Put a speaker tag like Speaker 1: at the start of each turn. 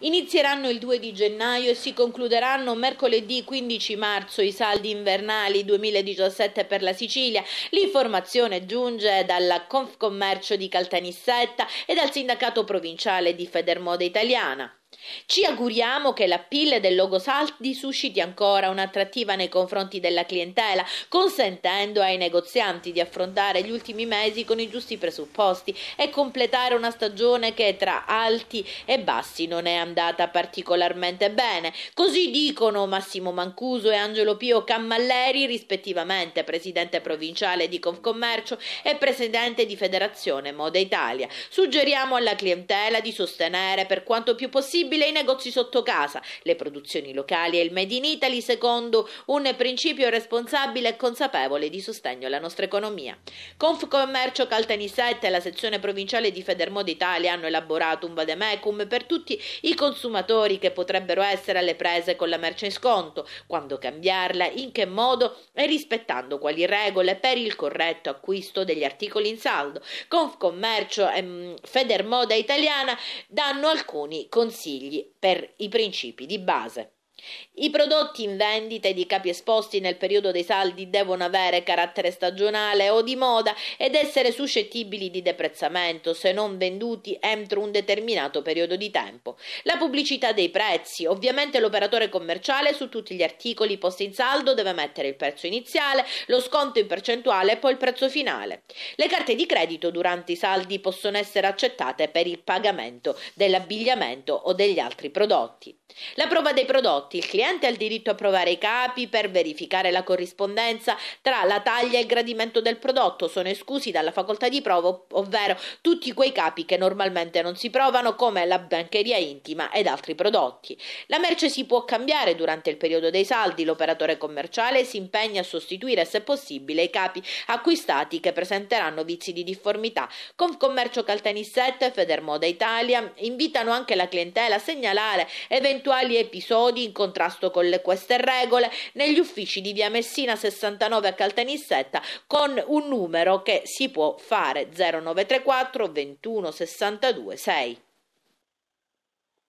Speaker 1: Inizieranno il 2 di gennaio e si concluderanno mercoledì 15 marzo i saldi invernali 2017 per la Sicilia. L'informazione giunge dalla Confcommercio di Caltanissetta e dal sindacato provinciale di Federmoda Italiana. Ci auguriamo che la pill del logo Saldi susciti ancora un'attrattiva nei confronti della clientela, consentendo ai negozianti di affrontare gli ultimi mesi con i giusti presupposti e completare una stagione che tra alti e bassi non è andata particolarmente bene. Così dicono Massimo Mancuso e Angelo Pio Cammalleri, rispettivamente presidente provinciale di Confcommercio e presidente di Federazione Moda Italia. Suggeriamo alla clientela di sostenere per quanto più possibile disponibile ai negozi sotto casa, le produzioni locali e il Made in Italy secondo un principio responsabile e consapevole di sostegno alla nostra economia. Confcommercio Caltanissetta e la sezione provinciale di Federmod Italia hanno elaborato un vademecum per tutti i consumatori che potrebbero essere alle prese con la merce in sconto, quando cambiarla, in che modo e rispettando quali regole per il corretto acquisto degli articoli in saldo. Confcommercio e ehm, Federmoda Italiana danno alcuni consigli consigli per i principi di base. I prodotti in vendita e di capi esposti nel periodo dei saldi devono avere carattere stagionale o di moda ed essere suscettibili di deprezzamento se non venduti entro un determinato periodo di tempo. La pubblicità dei prezzi. Ovviamente l'operatore commerciale su tutti gli articoli posti in saldo deve mettere il prezzo iniziale, lo sconto in percentuale e poi il prezzo finale. Le carte di credito durante i saldi possono essere accettate per il pagamento dell'abbigliamento o degli altri prodotti. La prova dei prodotti. Il cliente ha il diritto a provare i capi per verificare la corrispondenza tra la taglia e il gradimento del prodotto. Sono esclusi dalla facoltà di prova, ovvero tutti quei capi che normalmente non si provano, come la bancheria intima ed altri prodotti. La merce si può cambiare durante il periodo dei saldi. L'operatore commerciale si impegna a sostituire, se possibile, i capi acquistati che presenteranno vizi di difformità. Con Commercio Caltanissette e Federmoda Italia invitano anche la clientela a segnalare eventuali eventuali episodi in contrasto con le queste regole negli uffici di via Messina 69 a Caltanissetta con un numero che si può fare 0934 21 62 6.